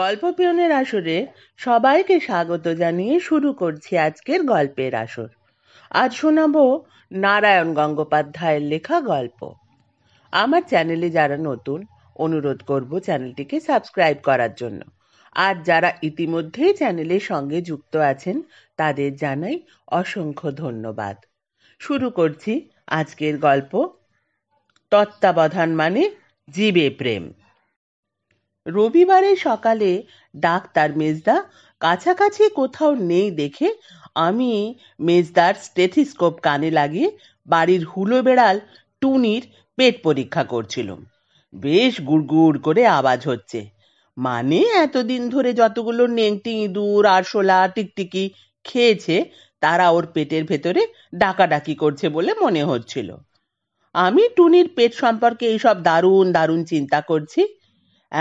গল্প পিয়নের আসরে সবাইকে স্বাগত জানিয়ে শুরু করছি আজকের গল্পের আসর আজ শোনাব নারায়ণ গঙ্গোপাধ্যায়ের লেখা গল্প আমার চ্যানেলে যারা নতুন অনুরোধ করব চ্যানেলটিকে সাবস্ক্রাইব করার জন্য আর যারা ইতিমধ্যেই চ্যানেলের সঙ্গে যুক্ত আছেন তাদের জানাই অসংখ্য ধন্যবাদ শুরু করছি আজকের গল্প তত্ত্বাবধান মানে জীবে প্রেম রবিবারে সকালে ডাক্তার মেজদা কাছাকাছি কোথাও নেই দেখে আমি মেজদার স্টেথিস্কোপ কানে লাগিয়ে বাড়ির হুলো বেড়াল টুনির পেট পরীক্ষা করছিলাম বেশ গুড়গুড় করে আওয়াজ হচ্ছে মানে এতদিন ধরে যতগুলো নেংটি ইঁদুর আরশোলা টিকটিকি খেয়েছে তারা ওর পেটের ভেতরে ডাকাডাকি করছে বলে মনে হচ্ছিল আমি টুনির পেট সম্পর্কে এইসব দারুণ দারুণ চিন্তা করছি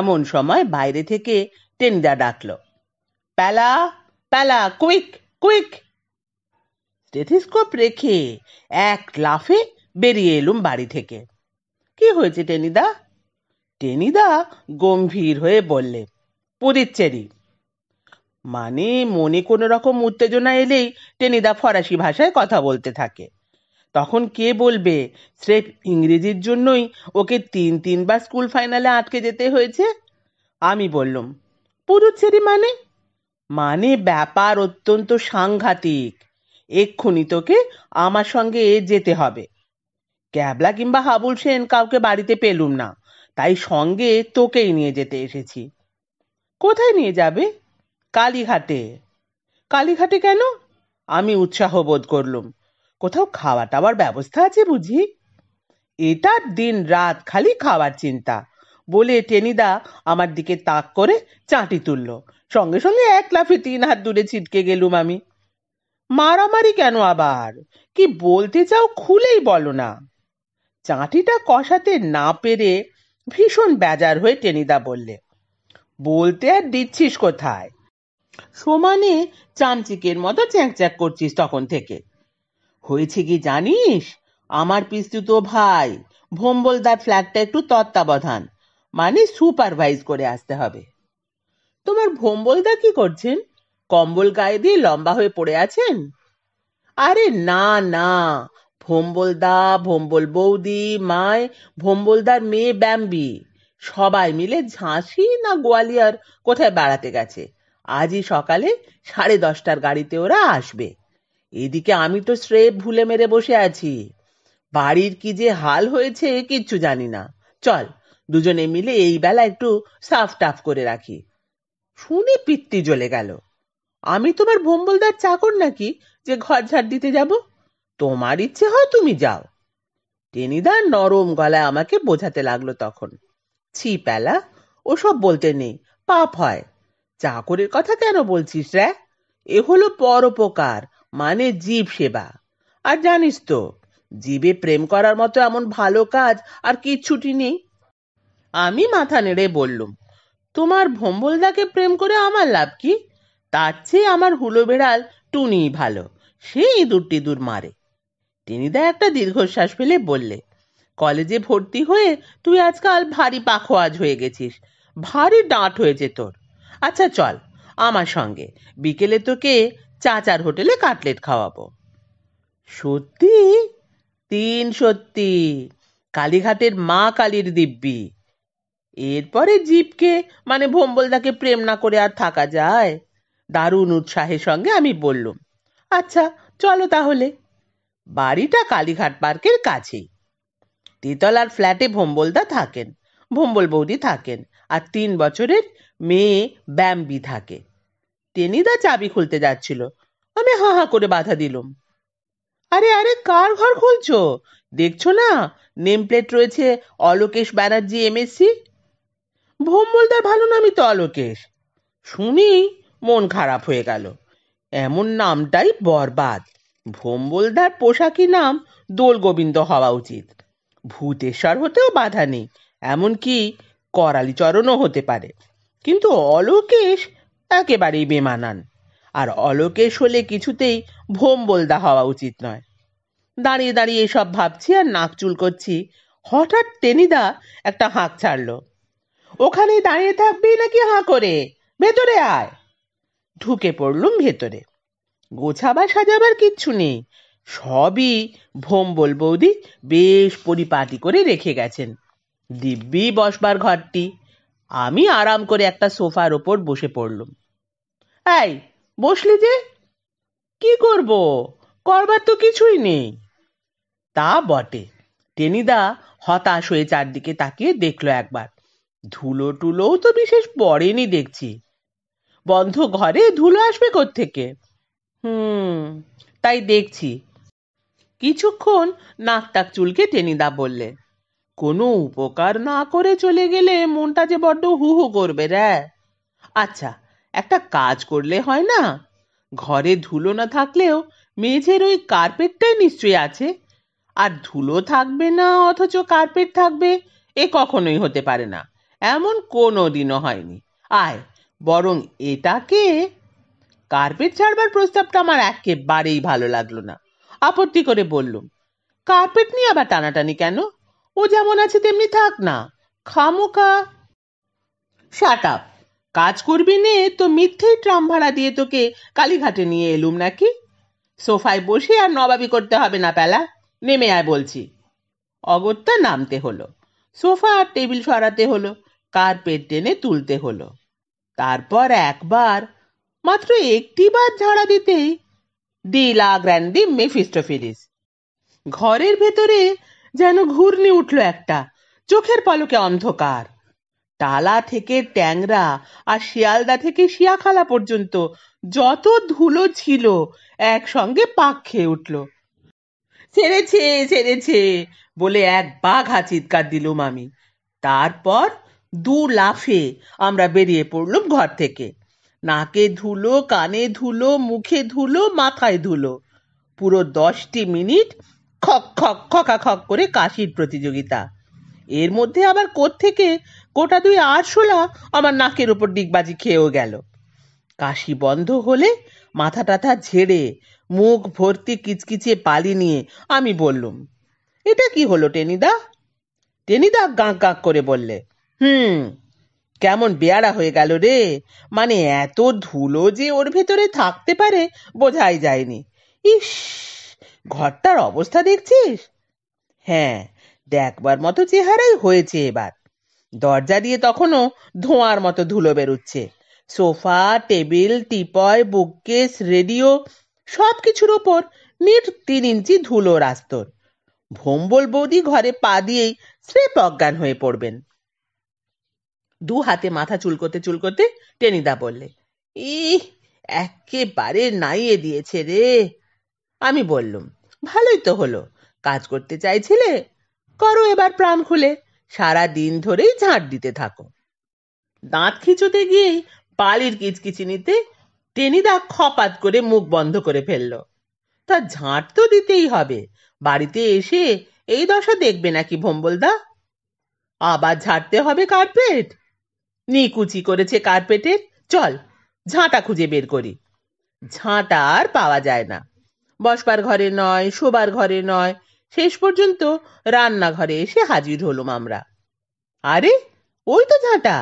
এমন সময় বাইরে থেকে টেনিদা ডাকল Pyala Pyala quick quick stethoscope রেখে এক লাফে বেরিয়ে এলুম বাড়ি থেকে কি হয়েছে টেনিদা টেনিদা গম্ভীর হয়ে বললে পুদিচ্চেরি মানে মনে কোনো রকম উত্তেজনা এলেই টেনিদা ফরাসি ভাষায় কথা বলতে থাকে তখন কে বলবে স্রেফ ইংরেজির জন্যই ওকে তিন তিনবার স্কুল ফাইনালে আটকে যেতে হয়েছে আমি বললাম পুদুচেরি মানে মানে ব্যাপার অত্যন্ত সাংঘাতিক এক্ষুনি তোকে আমার সঙ্গে যেতে হবে ক্যাবলা কিংবা হাবুল সেন কাউকে বাড়িতে পেলুম না তাই সঙ্গে তোকেই নিয়ে যেতে এসেছি কোথায় নিয়ে যাবে কালীঘাটে কালীঘাটে কেন আমি উৎসাহ বোধ করলুম কোথাও খাওয়া টাওয়ার ব্যবস্থা আছে বুঝি এটা দিন রাত খালি খাওয়ার চিন্তা বলে টেনিদা আমার দিকে তাক করে চাঁটি তুলল সঙ্গে সঙ্গে এক লাফে তিন হাত দূরে ছিটকে গেলুম আমি মারামারি কেন আবার কি বলতে চাও খুলেই বলো না চাঁটিটা কষাতে না পেরে ভীষণ বেজার হয়ে টেনিদা বললে বলতে আর দিচ্ছিস কোথায় সমানে চামচিকের মতো চ্যাঁক করছিস তখন থেকে হয়েছে কি জানিস আমার তো ভাই ভোম্বলদার ফ্ল্যাটটা একটু তত্ত্বাবধান মানে সুপারভাইজ করে আসতে হবে তোমার ভোম্বলদা কি করছেন কম্বল গায়ে দিয়ে লম্বা হয়ে পড়ে আছেন আরে না না ভোম্বলদা ভোম্বল বৌদি মায় ভোম্বলদার মেয়ে ব্যাম্বি সবাই মিলে ঝাঁসি না গোয়ালিয়র কোথায় বেড়াতে গেছে আজই সকালে সাড়ে দশটার গাড়িতে ওরা আসবে এদিকে আমি তো স্রেফ ভুলে মেরে বসে আছি বাড়ির কি যে হাল হয়েছে কিচ্ছু জানি না চল দুজনে মিলে এই বেলা একটু সাফ টাফ করে রাখি শুনে পিত্তি জ্বলে গেল আমি তোমার বোম্বলদার চাকর নাকি যে ঘর ঝাড় দিতে যাব তোমার ইচ্ছে হয় তুমি যাও টেনিদার নরম গলায় আমাকে বোঝাতে লাগলো তখন ছি প্যালা ওসব বলতে নেই পাপ হয় চাকরের কথা কেন বলছিস রে এ হলো পরোপকার মানে জীব সেবা আর জানিস তো জীবে প্রেম করার মতো এমন ভালো কাজ আর কিচ্ছুটি নেই আমি মাথা নেড়ে বললুম তোমার ভম্বলদাকে প্রেম করে আমার লাভ কি তার চেয়ে আমার হুলো বেড়াল টুনি ভালো সে ইঁদুর টিঁদুর মারে টেনিদা একটা দীর্ঘশ্বাস ফেলে বললে কলেজে ভর্তি হয়ে তুই আজকাল ভারী পাখোয়াজ হয়ে গেছিস ভারী ডাঁট হয়েছে তোর আচ্ছা চল আমার সঙ্গে বিকেলে তোকে চাচার হোটেলে কাটলেট খাওয়াবো সত্যি তিন সত্যি কালীঘাটের মা কালীর দিব্যি এরপরে জীবকে মানে ভোম্বলদাকে প্রেম না করে আর থাকা যায় দারুণ উৎসাহের সঙ্গে আমি বললুম আচ্ছা চলো তাহলে বাড়িটা কালীঘাট পার্কের কাছেই তিতলার ফ্ল্যাটে ভোম্বলদা থাকেন ভোম্বল বৌদি থাকেন আর তিন বছরের মেয়ে ব্যাম্বি থাকে টেনিদা চাবি খুলতে যাচ্ছিল আমি হা হা করে বাধা দিলুম আরে আরে কার ঘর খুলছো দেখছো না নেম প্লেট রয়েছে অলোকেশ ব্যানার্জি এমএসসি ভোমবলদার ভালো নামই তো অলোকেশ শুনি মন খারাপ হয়ে গেল এমন নামটাই বরবাদ ভোমবলদার পোশাকি নাম দোল গোবিন্দ হওয়া উচিত ভূতেশ্বর হতেও বাধা নেই এমনকি করালি চরণও হতে পারে কিন্তু অলোকেশ একেবারেই বেমানান আর অলোকেশ হলে কিছুতেই ভোম বোলদা হওয়া উচিত নয় দাঁড়িয়ে দাঁড়িয়ে এসব ভাবছি আর নাক চুল করছি হঠাৎ টেনিদা একটা হাঁক ছাড়ল ওখানে দাঁড়িয়ে থাকবি নাকি হাঁ করে ভেতরে আয় ঢুকে পড়লুম ভেতরে গোছাবার সাজাবার কিচ্ছু নেই সবই ভোম বল বৌদি বেশ পরিপাটি করে রেখে গেছেন দিব্যি বসবার ঘরটি আমি আরাম করে একটা সোফার ওপর বসে পড়লুম এই বসলি যে কি করব করবার তো কিছুই নেই তা বটে টেনিদা হতাশ হয়ে চারদিকে তাকিয়ে দেখলো একবার ধুলো টুলো তো বিশেষ পড়েনি দেখছি বন্ধ ঘরে ধুলো আসবে থেকে হুম তাই দেখছি কিছুক্ষণ নাক তাক চুলকে টেনিদা বললে কোনো উপকার না করে চলে গেলে মনটা যে বড্ড হু হু করবে রে আচ্ছা একটা কাজ করলে হয় না ঘরে ধুলো না থাকলেও মেঝের ওই কার্পেটটাই নিশ্চয়ই আছে আর ধুলো থাকবে না অথচ কার্পেট থাকবে এ কখনোই হতে পারে না এমন কোনো দিনও হয়নি আয় বরং এটাকে কার্পেট ছাড়বার প্রস্তাবটা আমার একেবারেই ভালো লাগলো না আপত্তি করে বললুম কার্পেট নিয়ে আবার টানাটানি কেন ও যেমন আছে তেমনি থাক না খামোকা শাট আপ কাজ করবি নে তো মিথ্যেই ট্রাম ভাড়া দিয়ে তোকে কালীঘাটে নিয়ে এলুম নাকি সোফায় বসে আর নবাবি করতে হবে না পেলা নেমে আয় বলছি অগত্যা নামতে হলো সোফা আর টেবিল সরাতে হলো কার্পেট টেনে তুলতে হলো তারপর একবার মাত্র একটি বার ঝাড়া দিতেই দি লা গ্র্যান্ডি মেফিস্টোফিলিস ঘরের ভেতরে যেন ঘূর্ণি উঠল একটা চোখের পলকে অন্ধকার তালা থেকে ট্যাংরা আর শিয়ালদা থেকে শিয়াখালা পর্যন্ত যত ধুলো ছিল একসঙ্গে পাক খেয়ে উঠল ছেড়েছে ছেড়েছে বলে এক বাঘা চিৎকার দিল মামি তারপর দু লাফে আমরা বেরিয়ে পড়লুম ঘর থেকে নাকে ধুলো কানে ধুলো মুখে ধুলো মাথায় ধুলো পুরো দশটি মিনিট খক খক খকা খক করে কাশির প্রতিযোগিতা এর মধ্যে আবার কোত্থেকে গোটা দুই আরশোলা আমার নাকের ওপর ডিগবাজি খেয়েও গেল কাশি বন্ধ হলে মাথা টাথা ঝেড়ে মুখ ভর্তি কিচকিচে পালি নিয়ে আমি বললুম এটা কি হলো টেনিদা টেনিদা গাঁক গাঁক করে বললে হুম কেমন বেয়ারা হয়ে গেল রে মানে এত ধুলো যে ওর ভেতরে থাকতে পারে বোঝাই যায়নি ইস ঘরটার অবস্থা দেখছিস হ্যাঁ দেখবার মতো চেহারাই হয়েছে এবার দরজা দিয়ে তখনও ধোঁয়ার মতো ধুলো বেরুচ্ছে sofa table teapoy bookcase radio সব কিছুর ওপর নিট তিন ইঞ্চি ধুলো রাস্তর ভোম্বল বৌদি ঘরে পা দিয়েই স্রেপ অজ্ঞান হয়ে পড়বেন দু হাতে মাথা চুলকোতে চুলকোতে টেনিদা বললে ই একেবারে নাইয়ে দিয়েছে রে আমি বললুম ভালোই তো হলো কাজ করতে চাইছিলে করো এবার প্রাণ খুলে সারা দিন ধরেই ঝাঁট দিতে থাকো দাঁত খিচুতে গিয়েই পালির কিচকিচিনিতে টেনিদা খপাত করে মুখ বন্ধ করে ফেলল তা ঝাঁট তো দিতেই হবে বাড়িতে এসে এই দশা দেখবে নাকি ভোম্বলদা আবার ঝাড়তে হবে কার্পেট নিকুচি করেছে কার্পেটের চল ঝাঁটা খুঁজে বের করি ঝাঁটা আর পাওয়া যায় না বসবার ঘরে নয় শোবার ঘরে নয় শেষ পর্যন্ত রান্নাঘরে এসে হাজির হলুম আমরা আরে ওই তো ঝাঁটা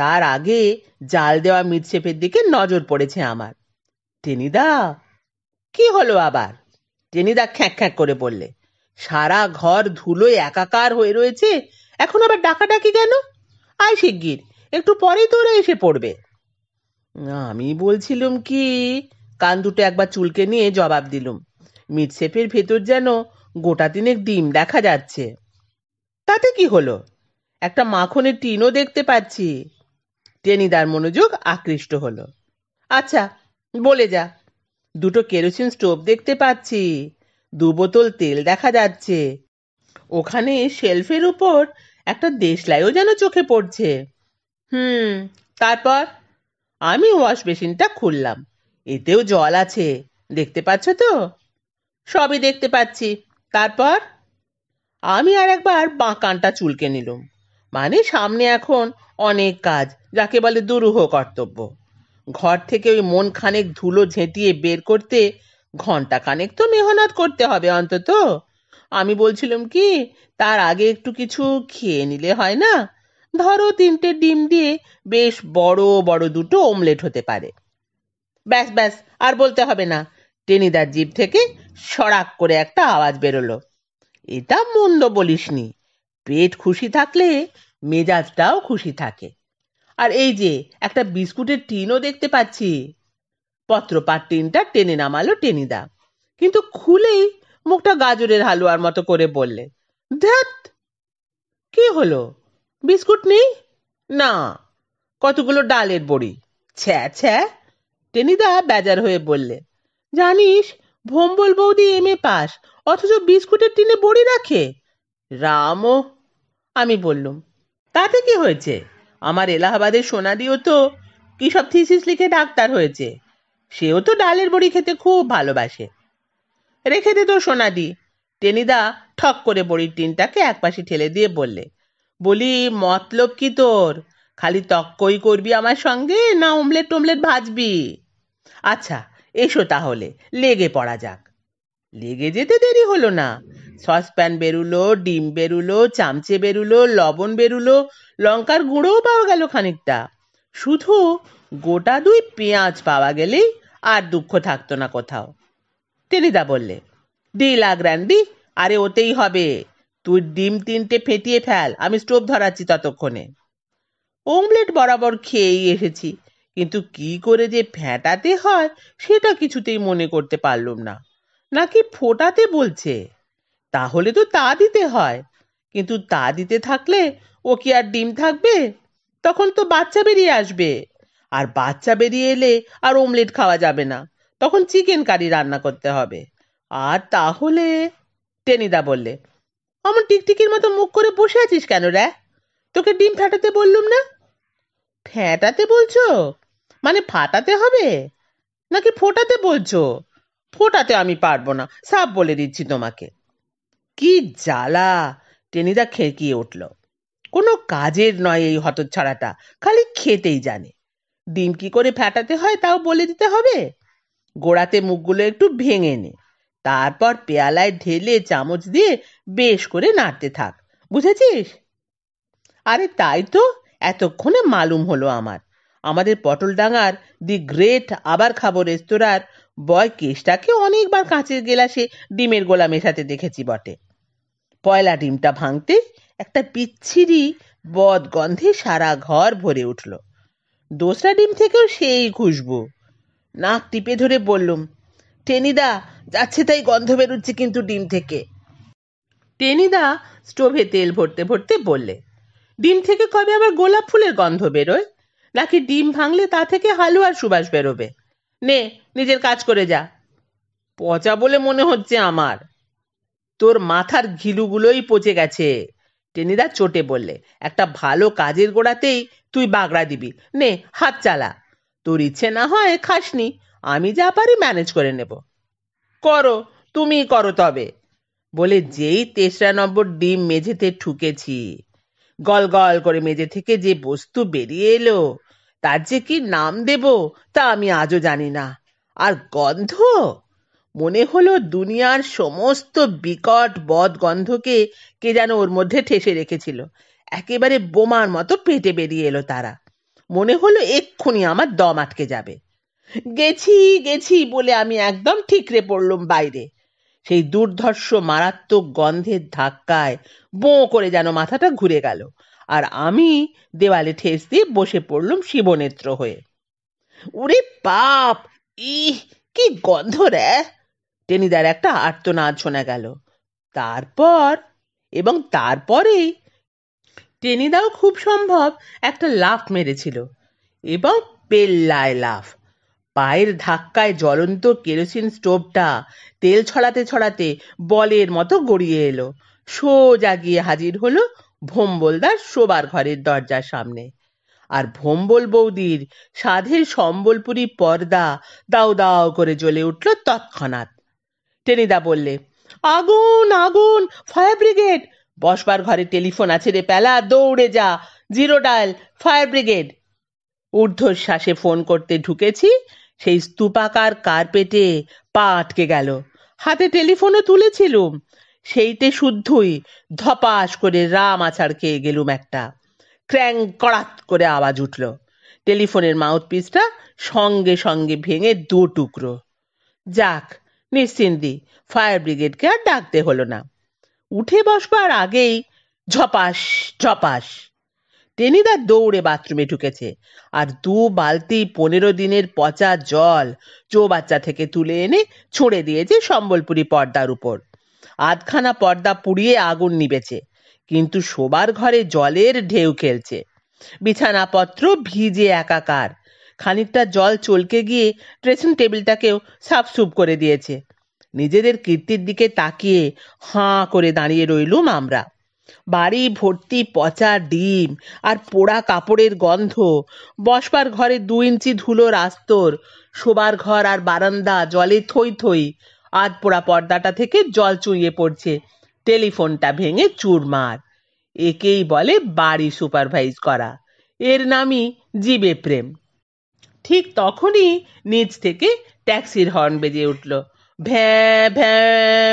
তার আগে জাল দেওয়া মিটশেফের দিকে নজর পড়েছে আমার টেনিদা কি হলো আবার টেনিদা খ্যাঁক খ্যাঁক করে বললে সারা ঘর ধুলোয় একাকার হয়ে রয়েছে এখন আবার ডাকি কেন আয় শিগগির একটু পরেই ওরা এসে পড়বে আমি বলছিলাম কি কান দুটো একবার চুলকে নিয়ে জবাব দিলুম মিটশেফের ভেতর যেন গোটা তিনেক ডিম দেখা যাচ্ছে তাতে কি হলো একটা মাখনের টিনও দেখতে পাচ্ছি টেনিদার মনোযোগ আকৃষ্ট হলো আচ্ছা বলে যা দুটো কেরোসিন স্টোভ দেখতে পাচ্ছি দু বোতল তেল দেখা যাচ্ছে ওখানে শেলফের উপর একটা দেশলাইও যেন চোখে পড়ছে হুম তারপর আমি ওয়াশ বেসিনটা খুললাম এতেও জল আছে দেখতে পাচ্ছ তো সবই দেখতে পাচ্ছি তারপর আমি আর একবার বাঁকানটা চুলকে নিলাম মানে সামনে এখন অনেক কাজ যাকে বলে দুরূহ কর্তব্য ঘর থেকে ওই মন খানেক ধুলো ঝেঁটিয়ে বের করতে ঘন্টা খানেক তো মেহনত করতে হবে অন্তত আমি বলছিলাম কি তার আগে একটু কিছু খেয়ে নিলে হয় না ধরো তিনটে ডিম দিয়ে বেশ বড় বড় দুটো অমলেট হতে পারে ব্যাস ব্যাস আর বলতে হবে না টেনিদার জিপ থেকে সড়াক করে একটা আওয়াজ বেরোলো এটা মন্দ বলিসনি পেট খুশি থাকলে মেজাজটাও খুশি থাকে আর এই যে একটা বিস্কুটের টিনও দেখতে পাচ্ছি পত্রপাত টিনটা টেনে নামালো টেনিদা কিন্তু খুলেই মুখটা গাজরের হালুয়ার মতো করে বললে ধ্যাত কি হলো বিস্কুট নেই না কতগুলো ডালের বড়ি ছ্যা ছ্যা টেনিদা বেজার হয়ে বললে জানিস ভোম্বল বৌদি এম এ পাস অথচ বিস্কুটের টিনে বড়ি রাখে রামও আমি বললুম তাতে কি হয়েছে আমার এলাহাবাদে সোনাদিও তো কী সব থিসিস লিখে ডাক্তার হয়েছে সেও তো ডালের বড়ি খেতে খুব ভালোবাসে রেখে দে তো সোনাদি টেনিদা ঠক করে বড়ির টিনটাকে এক পাশে ঠেলে দিয়ে বললে বলি মতলব কি তোর খালি তক্কই করবি আমার সঙ্গে না অমলেট টমলেট ভাজবি আচ্ছা এসো তাহলে লেগে পড়া যাক লেগে যেতে দেরি হলো না সসপ্যান বেরুলো ডিম বেরুলো চামচে বেরুলো লবণ বেরুলো লঙ্কার গুঁড়োও পাওয়া গেল খানিকটা শুধু গোটা দুই পেঁয়াজ পাওয়া গেলেই আর দুঃখ থাকতো না কোথাও টেনিদা বললে ডি লাগরান্ডি আরে ওতেই হবে তুই ডিম তিনটে ফেটিয়ে ফেল আমি স্টোভ ধরাচ্ছি ততক্ষণে ওমলেট বরাবর খেয়েই এসেছি কিন্তু কি করে যে ফ্যাটাতে হয় সেটা কিছুতেই মনে করতে পারলুম না নাকি ফোটাতে বলছে তাহলে তো তা দিতে হয় কিন্তু তা দিতে থাকলে ও কি আর ডিম থাকবে তখন তো বাচ্চা বেরিয়ে আসবে আর বাচ্চা বেরিয়ে এলে আর অমলেট খাওয়া যাবে না তখন চিকেন কারি রান্না করতে হবে আর তাহলে টেনিদা বললে আমার টিকটিকির মতো মুখ করে বসে আছিস কেন রে তোকে ডিম ফাটাতে বললুম না ফেটাতে বলছো মানে ফাটাতে হবে নাকি ফোটাতে বলছো ফোটাতে আমি পারবো না সাপ বলে দিচ্ছি তোমাকে কি জ্বালা টেনিদা খেঁকিয়ে উঠল কোনো কাজের নয় এই হতচ্ছাড়াটা খালি খেতেই জানে ডিম কি করে ফ্যাটাতে হয় তাও বলে দিতে হবে গোড়াতে মুখগুলো একটু ভেঙে নে তারপর পেয়ালায় ঢেলে চামচ দিয়ে বেশ করে নাড়তে থাক বুঝেছিস আরে তাই তো এতক্ষণে মালুম হলো আমার আমাদের পটল ডাঙার দি গ্রেট আবার খাবো রেস্তোরাঁর বয় কেসটাকে অনেকবার কাঁচের গেলাসে ডিমের গোলা মেশাতে দেখেছি বটে পয়লা ডিমটা ভাঙতে একটা পিচ্ছিরি বদ গন্ধে সারা ঘর ভরে উঠল দোসরা ডিম থেকেও সেই খুশবু নাক টিপে ধরে বললুম টেনিদা যাচ্ছে তাই গন্ধ বেরোচ্ছে কিন্তু ডিম থেকে টেনিদা স্টোভে তেল ভরতে ভরতে বললে ডিম থেকে কবে আবার গোলাপ ফুলের গন্ধ বেরোয় নাকি ডিম ভাঙলে তা থেকে হালুয়ার সুবাস বেরোবে নে নিজের কাজ করে যা পচা বলে মনে হচ্ছে আমার তোর মাথার ঘিলুগুলোই পচে গেছে টেনিদা চোটে বললে একটা ভালো কাজের গোড়াতেই তুই বাগড়া দিবি নে হাত চালা তোর ইচ্ছে না হয় খাসনি আমি যা পারি ম্যানেজ করে নেব করো তুমি করো তবে বলে যেই তেসরা নম্বর ডিম মেঝেতে ঠুকেছি গল গল করে মেঝে থেকে যে বস্তু বেরিয়ে এলো তার যে কি নাম দেব তা আমি আজও জানি না আর গন্ধ মনে হলো দুনিয়ার সমস্ত বিকট বদগন্ধকে কে যেন ওর মধ্যে ঠেসে রেখেছিল একেবারে বোমার মতো পেটে বেরিয়ে এলো তারা মনে হলো এক্ষুনি আমার দম আটকে যাবে গেছি গেছি বলে আমি একদম ঠিকরে পড়লুম বাইরে সেই দুর্ধর্ষ মারাত্মক গন্ধের ধাক্কায় বো করে যেন মাথাটা ঘুরে গেল আর আমি দেওয়ালে ঠেস দিয়ে বসে পড়লুম শিবনেত্র হয়ে উরে পাপ ই কি গন্ধ রে টেনিদার একটা আর্তনাদ শোনা গেল তারপর এবং তারপরেই টেনিদাও খুব সম্ভব একটা লাফ মেরেছিল এবং পেল্লায় লাফ পায়ের ধাক্কায় জ্বলন্ত কেরোসিন স্টোভটা তেল ছড়াতে ছড়াতে বলের মতো গড়িয়ে এলো সোজা গিয়ে হাজির হলো ভোম্বলদার শোবার ঘরের দরজার সামনে আর ভোম্বল বৌদির সাধের সম্বলপুরি পর্দা দাও দাও করে জ্বলে উঠল তৎক্ষণাৎ টেনিদা বললে আগুন আগুন ফায়ার ব্রিগেড বসবার ঘরে টেলিফোন আছে রে পেলা দৌড়ে যা জিরো ডায়াল ফায়ার ব্রিগেড ঊর্ধ্বশ্বাসে ফোন করতে ঢুকেছি সেই স্তূপাকার কার্পেটে পা আটকে গেল হাতে টেলিফোনও তুলেছিলুম সেইতে শুদ্ধই ধপাস করে রাম আছাড় খেয়ে গেলুম একটা ক্র্যাং কড়াত করে আওয়াজ উঠল টেলিফোনের মাউথপিসটা সঙ্গে সঙ্গে ভেঙে দু টুকরো যাক নিশ্চিন্দি ফায়ার ব্রিগেডকে আর ডাকতে হলো না উঠে বসবার আগেই ঝপাস ঝপাস টেনিদার দৌড়ে বাথরুমে ঢুকেছে আর দু বালতি পনেরো দিনের পচা জল চো বাচ্চা থেকে তুলে এনে ছড়ে দিয়েছে সম্বলপুরি পর্দার উপর আধখানা পর্দা পুড়িয়ে আগুন নিবেছে কিন্তু শোবার ঘরে জলের ঢেউ খেলছে বিছানাপত্র ভিজে একাকার খানিকটা জল চলকে গিয়ে ড্রেসিং টেবিলটাকেও সুফ করে দিয়েছে নিজেদের কীর্তির দিকে তাকিয়ে হাঁ করে দাঁড়িয়ে রইলুম আমরা বাড়ি ভর্তি পচা ডিম আর পোড়া কাপড়ের গন্ধ বসবার ঘরে দু ইঞ্চি ধুলো রাস্তর শোবার ঘর আর বারান্দা জলে থই থই আধ পোড়া পর্দাটা থেকে জল চুইয়ে পড়ছে টেলিফোনটা ভেঙে চুরমার একেই বলে বাড়ি সুপারভাইজ করা এর নামই জীবে প্রেম ঠিক তখনই নিচ থেকে ট্যাক্সির হর্ন বেজে উঠল ভ্যাঁ ভ্যাঁ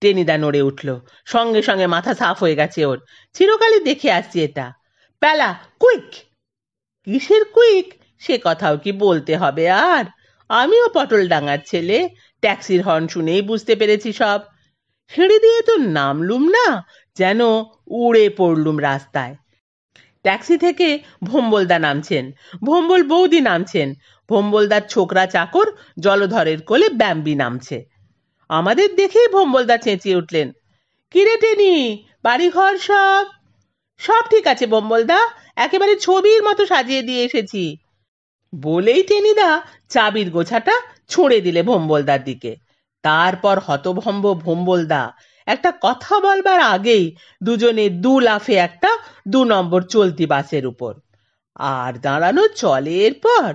টেনিদা নড়ে উঠল সঙ্গে সঙ্গে মাথা সাফ হয়ে গেছে ওর চিরকালই দেখে আসছি এটা প্যালা কুইক কিসের কুইক সে কথাও কি বলতে হবে আর আমিও পটল ডাঙার ছেলে ট্যাক্সির হর্ন শুনেই বুঝতে পেরেছি সব সিঁড়ি দিয়ে তো নামলুম না যেন উড়ে পড়লুম রাস্তায় ট্যাক্সি থেকে ভোম্বলদা নামছেন ভোম্বল বৌদি নামছেন ভোম্বলদার ছোকরা চাকর জলধরের কোলে ব্যাম্বি নামছে আমাদের দেখেই ভোম্বলদা চেঁচিয়ে উঠলেন কিরে টেনি বাড়িঘর সব সব ঠিক আছে ভোম্বলদা একেবারে ছবির মতো সাজিয়ে দিয়ে এসেছি বলেই টেনিদা চাবির গোছাটা ছুঁড়ে দিলে ভোম্বলদার দিকে তারপর হতভম্ব ভোম্বলদা একটা কথা বলবার আগেই দুজনে দু লাফে একটা দু নম্বর চলতি বাসের উপর আর দাঁড়ানো চলে এরপর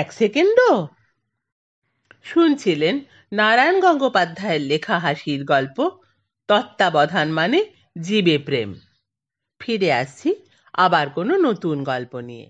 এক সেকেন্ডও শুনছিলেন নারায়ণ গঙ্গোপাধ্যায়ের লেখা হাসির গল্প তত্ত্বাবধান মানে জীবে প্রেম ফিরে আসছি আবার কোনো নতুন গল্প নিয়ে